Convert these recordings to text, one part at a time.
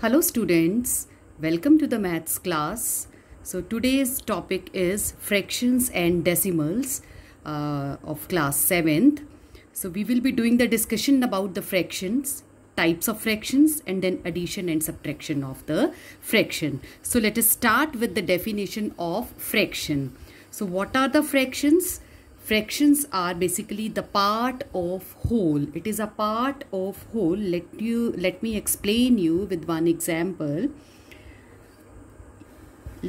Hello students, welcome to the maths class. So today's topic is fractions and decimals uh, of class 7th. So we will be doing the discussion about the fractions, types of fractions and then addition and subtraction of the fraction. So let us start with the definition of fraction. So what are the fractions? fractions are basically the part of whole it is a part of whole let you let me explain you with one example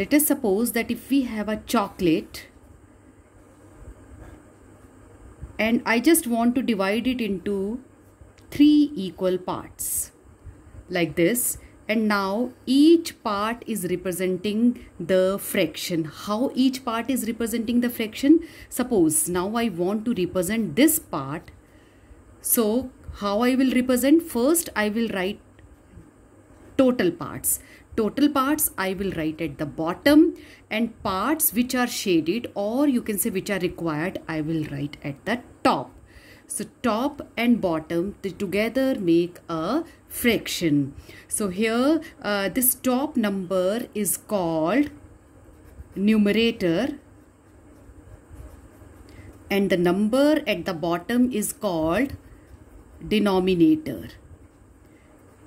let us suppose that if we have a chocolate and I just want to divide it into three equal parts like this and now each part is representing the fraction how each part is representing the fraction suppose now I want to represent this part so how I will represent first I will write total parts total parts I will write at the bottom and parts which are shaded or you can say which are required I will write at the top so top and bottom they together make a fraction. So here uh, this top number is called numerator and the number at the bottom is called denominator.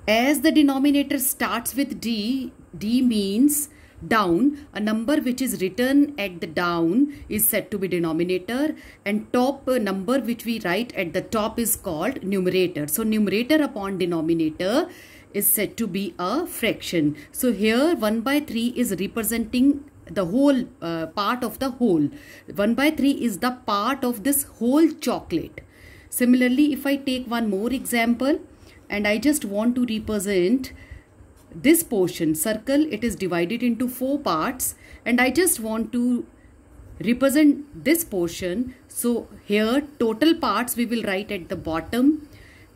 As the denominator starts with D, D means down a number which is written at the down is said to be denominator and top uh, number which we write at the top is called numerator so numerator upon denominator is said to be a fraction so here 1 by 3 is representing the whole uh, part of the whole 1 by 3 is the part of this whole chocolate similarly if i take one more example and i just want to represent this portion circle it is divided into four parts and I just want to represent this portion so here total parts we will write at the bottom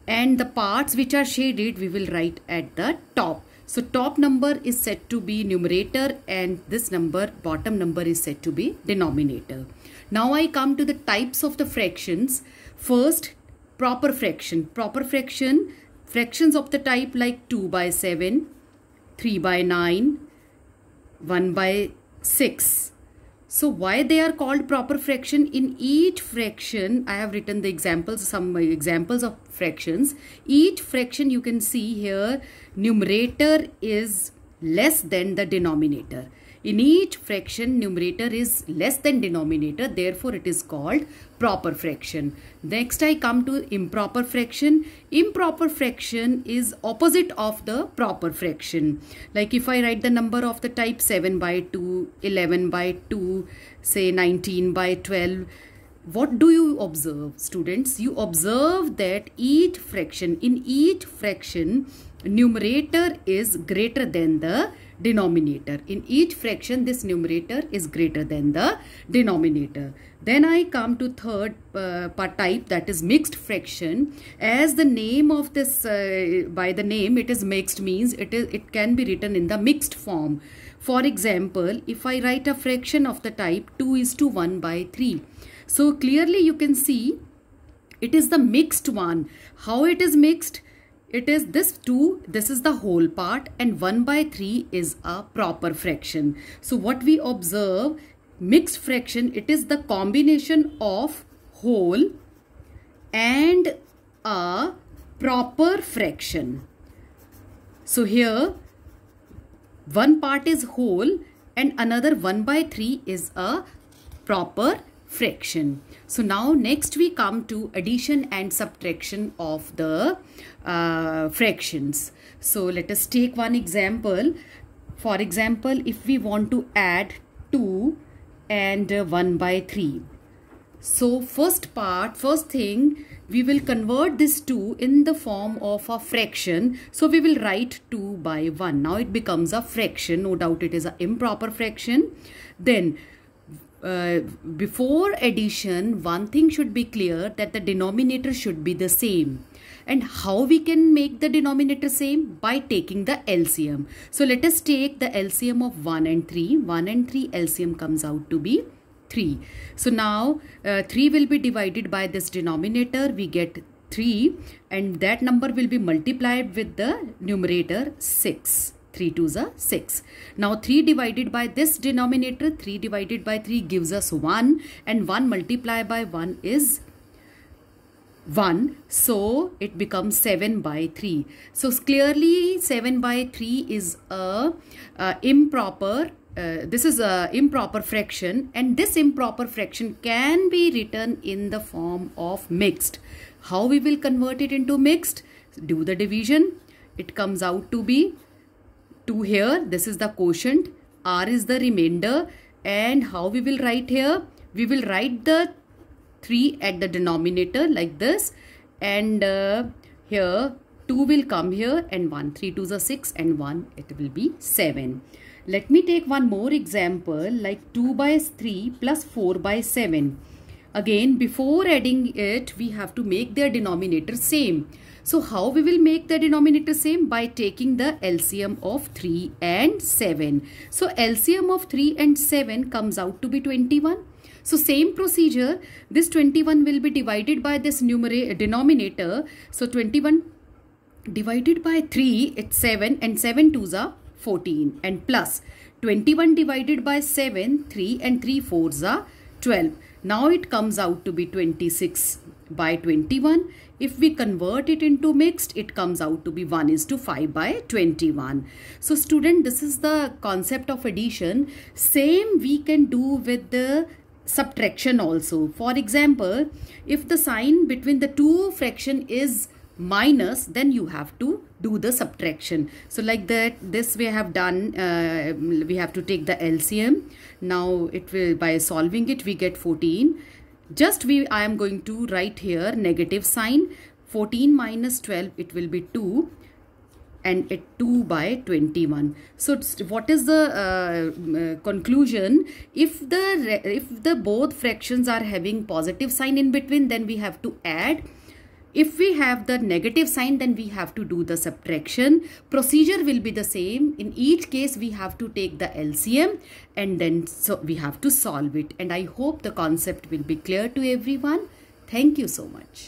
and the parts which are shaded we will write at the top so top number is said to be numerator and this number bottom number is said to be denominator now I come to the types of the fractions first proper fraction proper fraction fractions of the type like 2 by 7 3 by 9, 1 by 6. So why they are called proper fraction? In each fraction, I have written the examples, some examples of fractions. Each fraction you can see here, numerator is less than the denominator. In each fraction, numerator is less than denominator. Therefore, it is called proper fraction. Next, I come to improper fraction. Improper fraction is opposite of the proper fraction. Like if I write the number of the type 7 by 2, 11 by 2, say 19 by 12, what do you observe students you observe that each fraction in each fraction numerator is greater than the denominator. In each fraction, this numerator is greater than the denominator. Then I come to third uh, type that is mixed fraction. As the name of this, uh, by the name it is mixed means it is it can be written in the mixed form. For example, if I write a fraction of the type 2 is to 1 by 3. So clearly you can see it is the mixed one. How it is mixed? It is this 2, this is the whole part and 1 by 3 is a proper fraction. So what we observe, mixed fraction, it is the combination of whole and a proper fraction. So here, one part is whole and another 1 by 3 is a proper fraction. So now next we come to addition and subtraction of the uh, fractions. So let us take one example. For example, if we want to add 2 and uh, 1 by 3. So first part, first thing, we will convert this 2 in the form of a fraction. So we will write 2 by 1. Now it becomes a fraction. No doubt it is an improper fraction. Then uh, before addition one thing should be clear that the denominator should be the same and how we can make the denominator same by taking the LCM so let us take the LCM of 1 and 3 1 and 3 LCM comes out to be 3 so now uh, 3 will be divided by this denominator we get 3 and that number will be multiplied with the numerator 6 3 is a 6. Now 3 divided by this denominator, 3 divided by 3 gives us 1 and 1 multiplied by 1 is 1 so it becomes 7 by 3 so clearly 7 by 3 is a improper uh, this is a improper fraction and this improper fraction can be written in the form of mixed how we will convert it into mixed do the division it comes out to be 2 here. This is the quotient. R is the remainder. And how we will write here? We will write the 3 at the denominator like this. And uh, here 2 will come here and 1 3 2 is 6 and 1 it will be 7 let me take one more example like 2 by 3 plus 4 by 7 Again, before adding it, we have to make their denominator same. So how we will make the denominator same? By taking the LCM of 3 and 7. So LCM of 3 and 7 comes out to be 21. So same procedure, this 21 will be divided by this numerator denominator. So 21 divided by 3, it's 7 and 7 twos are 14 and plus 21 divided by 7, 3 and 3 fours are 12. Now it comes out to be 26 by 21. If we convert it into mixed, it comes out to be 1 is to 5 by 21. So student, this is the concept of addition. Same we can do with the subtraction also. For example, if the sign between the two fraction is minus, then you have to do the subtraction. So like that, this we have done, uh, we have to take the LCM now it will by solving it we get 14 just we I am going to write here negative sign 14 minus 12 it will be 2 and it 2 by 21 so what is the uh, uh conclusion if the if the both fractions are having positive sign in between then we have to add if we have the negative sign, then we have to do the subtraction. Procedure will be the same. In each case, we have to take the LCM and then so we have to solve it. And I hope the concept will be clear to everyone. Thank you so much.